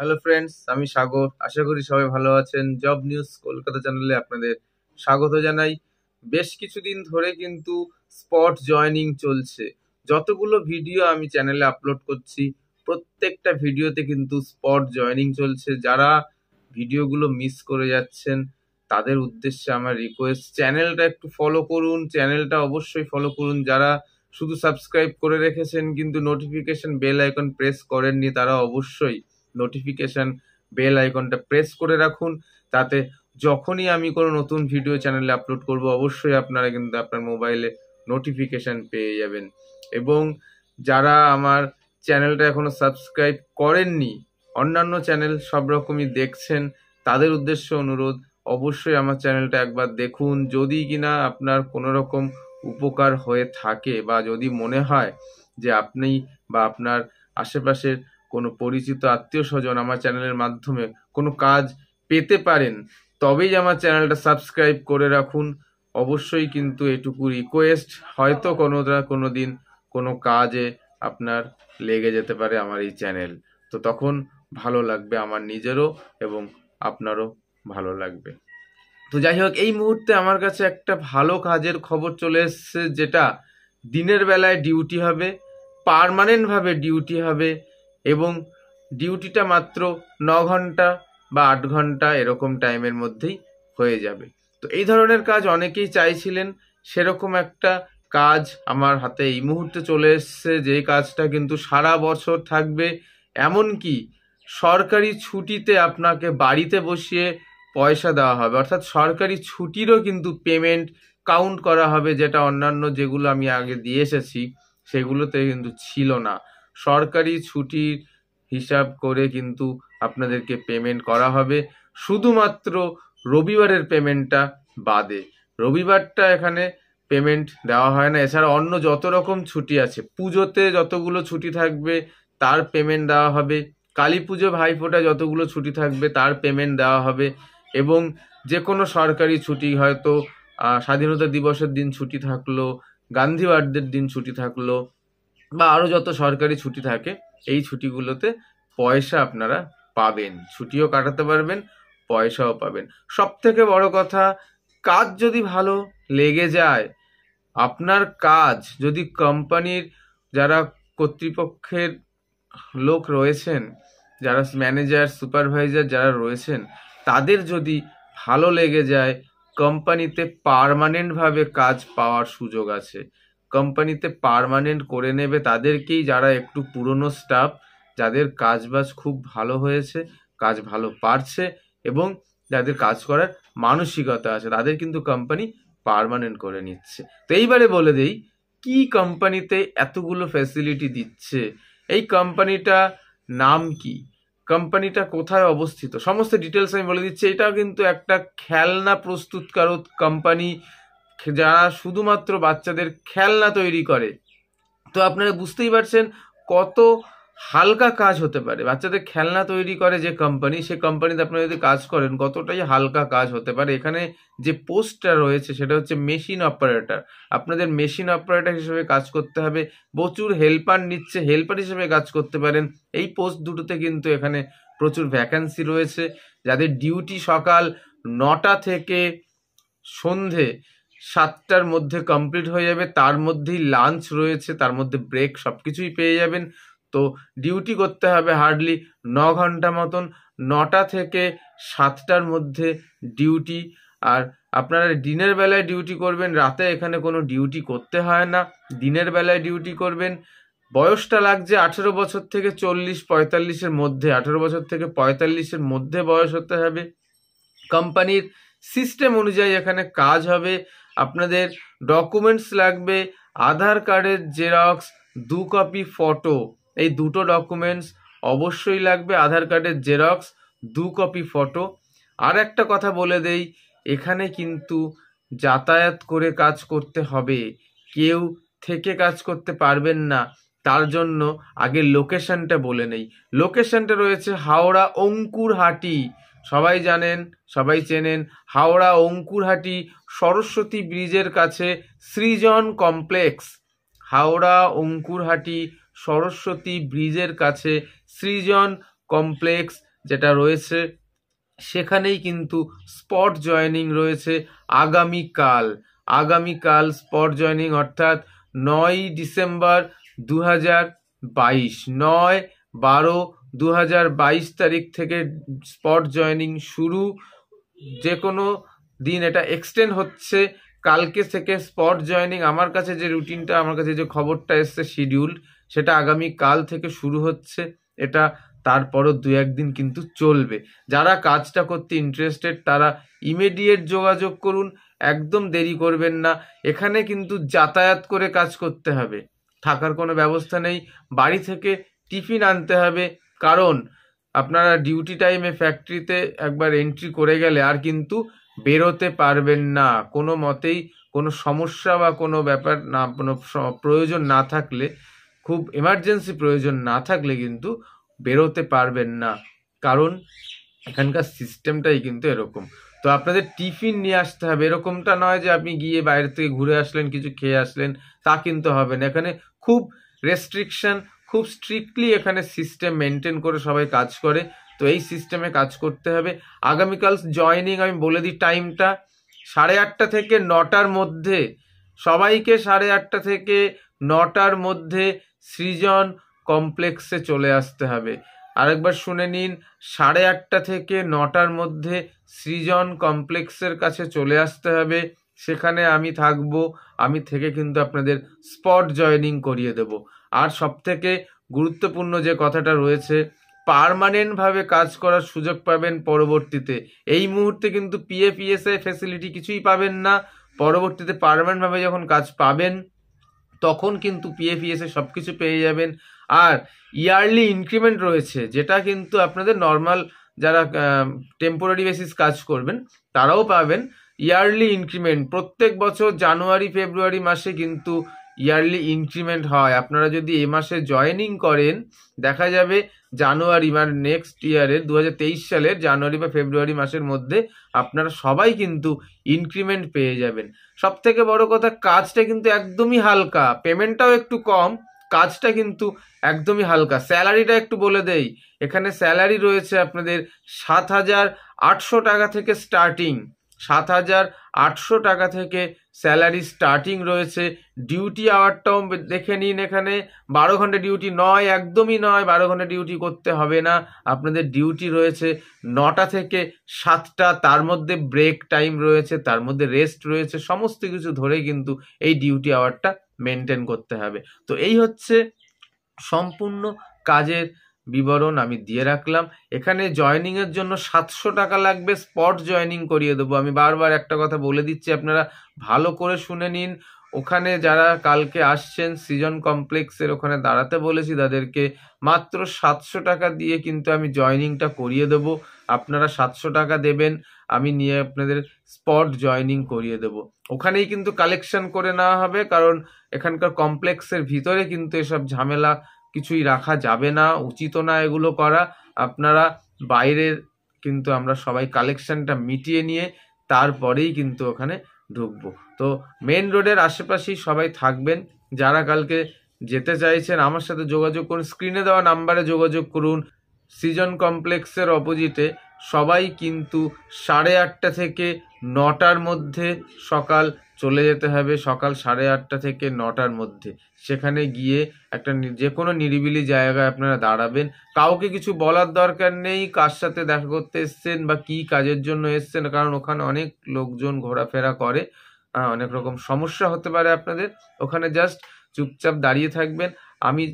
hello friends আমি সাগর আশা করি সবাই ভালো আছেন জব নিউজ কলকাতা চ্যানেলে আপনাদের স্বাগত জানাই বেশ কিছুদিন ধরে কিন্তু স্পট জয়নিং চলছে যতগুলো ভিডিও আমি চ্যানেলে আপলোড করছি প্রত্যেকটা ভিডিওতে কিন্তু স্পট জয়নিং চলছে যারা ভিডিওগুলো মিস করে যাচ্ছেন তাদের উদ্দেশ্যে আমার রিকোয়েস্ট চ্যানেলটা একটু ফলো করুন চ্যানেলটা অবশ্যই ফলো করুন যারা শুধু সাবস্ক্রাইব করে রেখেছেন কিন্তু নোটিফিকেশন বেল আইকন প্রেস করেননি তারা অবশ্যই নোটিফিকেশান বেল আইকনটা প্রেস করে রাখুন তাতে যখনই আমি কোনো নতুন ভিডিও চ্যানেলে আপলোড করব অবশ্যই আপনারা কিন্তু আপনার মোবাইলে নোটিফিকেশান পেয়ে যাবেন এবং যারা আমার চ্যানেলটা এখনও সাবস্ক্রাইব করেননি অন্যান্য চ্যানেল সব রকমই দেখছেন তাদের উদ্দেশ্য অনুরোধ অবশ্যই আমার চ্যানেলটা একবার দেখুন যদি কিনা আপনার কোনো রকম উপকার হয়ে থাকে বা যদি মনে হয় যে আপনি বা আপনার আশেপাশের কোনো পরিচিত আত্মীয় স্বজন আমার চ্যানেলের মাধ্যমে কোনো কাজ পেতে পারেন তবেই আমার চ্যানেলটা সাবস্ক্রাইব করে রাখুন অবশ্যই কিন্তু এটুকু রিকোয়েস্ট হয়তো কোনো কোনো দিন কোনো কাজে আপনার লেগে যেতে পারে আমার এই চ্যানেল তো তখন ভালো লাগবে আমার নিজেরও এবং আপনারও ভালো লাগবে তো যাই হোক এই মুহূর্তে আমার কাছে একটা ভালো কাজের খবর চলে এসছে যেটা দিনের বেলায় ডিউটি হবে পারমানেন্টভাবে ডিউটি হবে এবং ডিউটিটা মাত্র ন ঘন্টা বা আট ঘন্টা এরকম টাইমের মধ্যেই হয়ে যাবে তো এই ধরনের কাজ অনেকেই চাইছিলেন সেরকম একটা কাজ আমার হাতে এই মুহূর্তে চলে এসছে যে কাজটা কিন্তু সারা বছর থাকবে এমনকি সরকারি ছুটিতে আপনাকে বাড়িতে বসিয়ে পয়সা দেওয়া হবে অর্থাৎ সরকারি ছুটিরও কিন্তু পেমেন্ট কাউন্ট করা হবে যেটা অন্যান্য যেগুলো আমি আগে দিয়ে এসেছি সেগুলোতে কিন্তু ছিল না সরকারি ছুটির হিসাব করে কিন্তু আপনাদেরকে পেমেন্ট করা হবে শুধুমাত্র রবিবারের পেমেন্টটা বাদে রবিবারটা এখানে পেমেন্ট দেওয়া হয় না এছাড়া অন্য যত রকম ছুটি আছে পুজোতে যতগুলো ছুটি থাকবে তার পেমেন্ট দেওয়া হবে কালী পুজো ভাইফোঁটা যতগুলো ছুটি থাকবে তার পেমেন্ট দেওয়া হবে এবং যে কোনো সরকারি ছুটি হয়তো স্বাধীনতা দিবসের দিন ছুটি থাকলো গান্ধী দিন ছুটি থাকলো বা আরও যত সরকারি ছুটি থাকে এই ছুটিগুলোতে পয়সা আপনারা পাবেন ছুটিও কাটাতে পারবেন পয়সাও পাবেন সব থেকে বড় কথা কাজ যদি ভালো লেগে যায় আপনার কাজ যদি কোম্পানির যারা কর্তৃপক্ষের লোক রয়েছেন যারা ম্যানেজার সুপারভাইজার যারা রয়েছেন তাদের যদি ভালো লেগে যায় কোম্পানিতে পারমানেন্টভাবে কাজ পাওয়ার সুযোগ আছে কোম্পানিতে পারমানেন্ট করে নেবে তাদেরকেই যারা একটু পুরনো স্টাফ যাদের কাজ বাজ খুব ভালো হয়েছে কাজ ভালো পারছে এবং যাদের কাজ করার মানসিকতা আছে তাদের কিন্তু কোম্পানি পারমানেন্ট করে নিচ্ছে তো এইবারে বলে দেই কি কোম্পানিতে এতগুলো ফ্যাসিলিটি দিচ্ছে এই কোম্পানিটা নাম কি কোম্পানিটা কোথায় অবস্থিত সমস্ত ডিটেলস আমি বলে দিচ্ছি এটাও কিন্তু একটা খেলনা প্রস্তুতকারক কোম্পানি যারা শুধুমাত্র বাচ্চাদের খেলনা তৈরি করে তো আপনারা বুঝতেই পারছেন কত হালকা কাজ হতে পারে বাচ্চাদের খেলনা তৈরি করে যে কোম্পানি সে কোম্পানিতে আপনারা যদি কাজ করেন কতটাই হালকা কাজ হতে পারে এখানে যে পোস্টটা রয়েছে সেটা হচ্ছে মেশিন অপারেটর আপনাদের মেশিন অপারেটর হিসেবে কাজ করতে হবে প্রচুর হেল্পার নিচ্ছে হেল্পার হিসেবে কাজ করতে পারেন এই পোস্ট দুটোতে কিন্তু এখানে প্রচুর ভ্যাকান্সি রয়েছে যাদের ডিউটি সকাল নটা থেকে সন্ধে সাতটার মধ্যে কমপ্লিট হয়ে যাবে তার মধ্যেই লাঞ্চ রয়েছে তার মধ্যে ব্রেক সব কিছুই পেয়ে যাবেন তো ডিউটি করতে হবে হার্ডলি ন ঘন্টা মতন নটা থেকে সাতটার মধ্যে ডিউটি আর আপনারা দিনের বেলায় ডিউটি করবেন রাতে এখানে কোনো ডিউটি করতে হয় না দিনের বেলায় ডিউটি করবেন বয়সটা লাগছে আঠেরো বছর থেকে চল্লিশ পঁয়তাল্লিশের মধ্যে আঠেরো বছর থেকে পঁয়তাল্লিশের মধ্যে বয়স হতে হবে কোম্পানির সিস্টেম অনুযায়ী এখানে কাজ হবে আপনাদের ডকুমেন্টস লাগবে আধার কার্ডের জেরক্স দু কপি ফটো এই দুটো ডকুমেন্টস অবশ্যই লাগবে আধার কার্ডের জেরক্স দু কপি ফটো আর একটা কথা বলে দেই এখানে কিন্তু যাতায়াত করে কাজ করতে হবে কেউ থেকে কাজ করতে পারবেন না তার জন্য আগে লোকেশনটা বলে নেই লোকেশনটা রয়েছে হাওড়া অঙ্কুরহাটি সবাই জানেন সবাই চেনেন হাওড়া অঙ্কুরহাটি সরস্বতী ব্রিজের কাছে সৃজন কমপ্লেক্স হাওড়া অঙ্কুরহাটি সরস্বতী ব্রিজের কাছে সৃজন কমপ্লেক্স যেটা রয়েছে সেখানেই কিন্তু স্পট জয়নিং রয়েছে আগামীকাল আগামীকাল স্পট জয়নিং অর্থাৎ নয় ডিসেম্বর দু হাজার বাইশ নয় বারো দু তারিখ থেকে স্পট জয়নিং শুরু যে কোনো দিন এটা এক্সটেন্ড হচ্ছে কালকে থেকে স্পট জয়নিং আমার কাছে যে রুটিনটা আমার কাছে যে খবরটা এসছে শিডিউল সেটা আগামী কাল থেকে শুরু হচ্ছে এটা তারপরও দু একদিন কিন্তু চলবে যারা কাজটা করতে ইন্টারেস্টেড তারা ইমিডিয়েট যোগাযোগ করুন একদম দেরি করবেন না এখানে কিন্তু যাতায়াত করে কাজ করতে হবে থাকার কোনো ব্যবস্থা নেই বাড়ি থেকে টিফিন আনতে হবে কারণ আপনারা ডিউটি টাইমে ফ্যাক্টরিতে একবার এন্ট্রি করে গেলে আর কিন্তু বেরোতে পারবেন না কোনো মতেই কোনো সমস্যা বা কোনো ব্যাপার না কোনো প্রয়োজন না থাকলে খুব এমার্জেন্সি প্রয়োজন না থাকলে কিন্তু বেরোতে পারবেন না কারণ এখানকার সিস্টেমটাই কিন্তু এরকম তো আপনাদের টিফিন নিয়ে আসতে হবে এরকমটা নয় যে আপনি গিয়ে বাইরে থেকে ঘুরে আসলেন কিছু খেয়ে আসলেন তা কিন্তু হবে না এখানে খুব রেস্ট্রিকশন খুব স্ট্রিক্টলি এখানে সিস্টেম মেনটেন করে সবাই কাজ করে তো এই সিস্টেমে কাজ করতে হবে আগামীকাল জয়নিং আমি বলে দিই টাইমটা সাড়ে আটটা থেকে নটার মধ্যে সবাইকে সাড়ে আটটা থেকে নটার মধ্যে সৃজন কমপ্লেক্সে চলে আসতে হবে আরেকবার শুনে নিন সাড়ে আটটা থেকে নটার মধ্যে সৃজন কমপ্লেক্সের কাছে চলে আসতে হবে সেখানে আমি থাকব আমি থেকে কিন্তু আপনাদের স্পট জয়নিং করিয়ে দেবো আর সব থেকে গুরুত্বপূর্ণ যে কথাটা রয়েছে পারমানেন্টভাবে কাজ করার সুযোগ পাবেন পরবর্তীতে এই মুহূর্তে কিন্তু পিএফিএসএ ফেসিলিটি কিছুই পাবেন না পরবর্তীতে পারমানেন্টভাবে যখন কাজ পাবেন তখন কিন্তু পিএফিএসএ সব কিছু পেয়ে যাবেন আর ইয়ারলি ইনক্রিমেন্ট রয়েছে যেটা কিন্তু আপনাদের নর্মাল যারা টেম্পোরারি বেসিস কাজ করবেন তারাও পাবেন ইয়ারলি ইনক্রিমেন্ট প্রত্যেক বছর জানুয়ারি ফেব্রুয়ারি মাসে কিন্তু ইয়ারলি ইনক্রিমেন্ট হয় আপনারা যদি এ মাসে জয়েনিং করেন দেখা যাবে জানুয়ারি বা নেক্সট ইয়ারের দু সালের জানুয়ারি বা ফেব্রুয়ারি মাসের মধ্যে আপনারা সবাই কিন্তু ইনক্রিমেন্ট পেয়ে যাবেন সব থেকে বড় কথা কাজটা কিন্তু একদমই হালকা পেমেন্টটাও একটু কম কাজটা কিন্তু একদমই হালকা স্যালারিটা একটু বলে দেই এখানে স্যালারি রয়েছে আপনাদের সাত হাজার আটশো টাকা থেকে স্টার্টিং সাত হাজার আটশো টাকা থেকে স্যালারি স্টার্টিং রয়েছে ডিউটি আওয়ারটাও দেখে নিন এখানে বারো ঘন্টা ডিউটি নয় একদমই নয় বারো ঘন্টা ডিউটি করতে হবে না আপনাদের ডিউটি রয়েছে নটা থেকে সাতটা তার মধ্যে ব্রেক টাইম রয়েছে তার মধ্যে রেস্ট রয়েছে সমস্ত কিছু ধরে কিন্তু এই ডিউটি আওয়ারটা মেনটেন করতে হবে তো এই হচ্ছে সম্পূর্ণ কাজের বিবরণ আমি দিয়ে রাখলাম এখানে এর জন্য সাতশো টাকা লাগবে স্পট জয়নিং করিয়ে দেবো আমি বারবার একটা কথা বলে দিচ্ছি আপনারা ভালো করে শুনে নিন ওখানে যারা কালকে আসছেন সিজন কমপ্লেক্সের ওখানে দাঁড়াতে বলেছি তাদেরকে মাত্র সাতশো টাকা দিয়ে কিন্তু আমি জয়নিংটা করিয়ে দেবো আপনারা সাতশো টাকা দেবেন আমি নিয়ে আপনাদের স্পট জয়নিং করিয়ে দেবো ওখানেই কিন্তু কালেকশন করে নেওয়া হবে কারণ এখানকার কমপ্লেক্সের ভিতরে কিন্তু এসব ঝামেলা কিছুই রাখা যাবে না উচিত না এগুলো করা আপনারা বাইরের কিন্তু আমরা সবাই কালেকশানটা মিটিয়ে নিয়ে তারপরেই কিন্তু ওখানে ঢুকবো তো মেন রোডের আশেপাশেই সবাই থাকবেন যারা কালকে যেতে চাইছেন আমার সাথে যোগাযোগ করুন স্ক্রিনে দেওয়া নাম্বারে যোগাযোগ করুন সিজন কমপ্লেক্সের অপোজিটে সবাই কিন্তু সাড়ে আটটা থেকে নটার মধ্যে সকাল চলে যেতে হবে সকাল সাড়ে আটটা থেকে নটার মধ্যে সেখানে গিয়ে একটা যে কোনো নিরিবিলি জায়গায় আপনারা দাঁড়াবেন কাউকে কিছু বলার দরকার নেই কার সাথে দেখা করতে এসছেন বা কি কাজের জন্য এসছেন কারণ ওখানে অনেক লোকজন ঘোরাফেরা করে অনেক রকম সমস্যা হতে পারে আপনাদের ওখানে জাস্ট চুপচাপ দাঁড়িয়ে থাকবেন আমি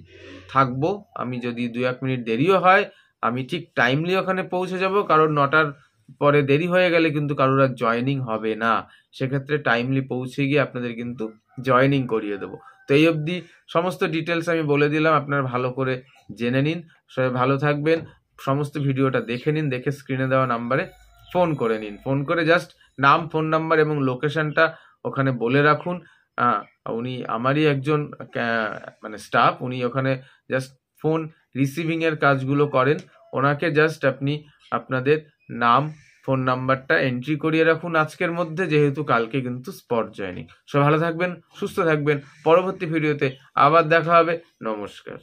থাকবো আমি যদি দু এক মিনিট দেরিও হয় আমি ঠিক টাইমলি ওখানে পৌঁছে যাব কারণ নটার পরে দেরি হয়ে গেলে কিন্তু কারোর আর জয়নিং হবে না সেক্ষেত্রে টাইমলি পৌঁছে গিয়ে আপনাদের কিন্তু জয়নিং করিয়ে দেবো তো এই অবধি সমস্ত ডিটেলস আমি বলে দিলাম আপনারা ভালো করে জেনে নিন সবাই ভালো থাকবেন সমস্ত ভিডিওটা দেখে নিন দেখে স্ক্রিনে দেওয়া নাম্বারে ফোন করে নিন ফোন করে জাস্ট নাম ফোন নাম্বার এবং লোকেশনটা ওখানে বলে রাখুন উনি আমারই একজন মানে স্টাফ উনি ওখানে জাস্ট ফোন রিসিভিংয়ের কাজগুলো করেন ওনাকে জাস্ট আপনি আপনাদের নাম ফোন নাম্বারটা এন্ট্রি করিয়ে রাখুন আজকের মধ্যে যেহেতু কালকে কিন্তু স্পট যায়নি সব ভালো থাকবেন সুস্থ থাকবেন পরবর্তী ভিডিওতে আবার দেখা হবে নমস্কার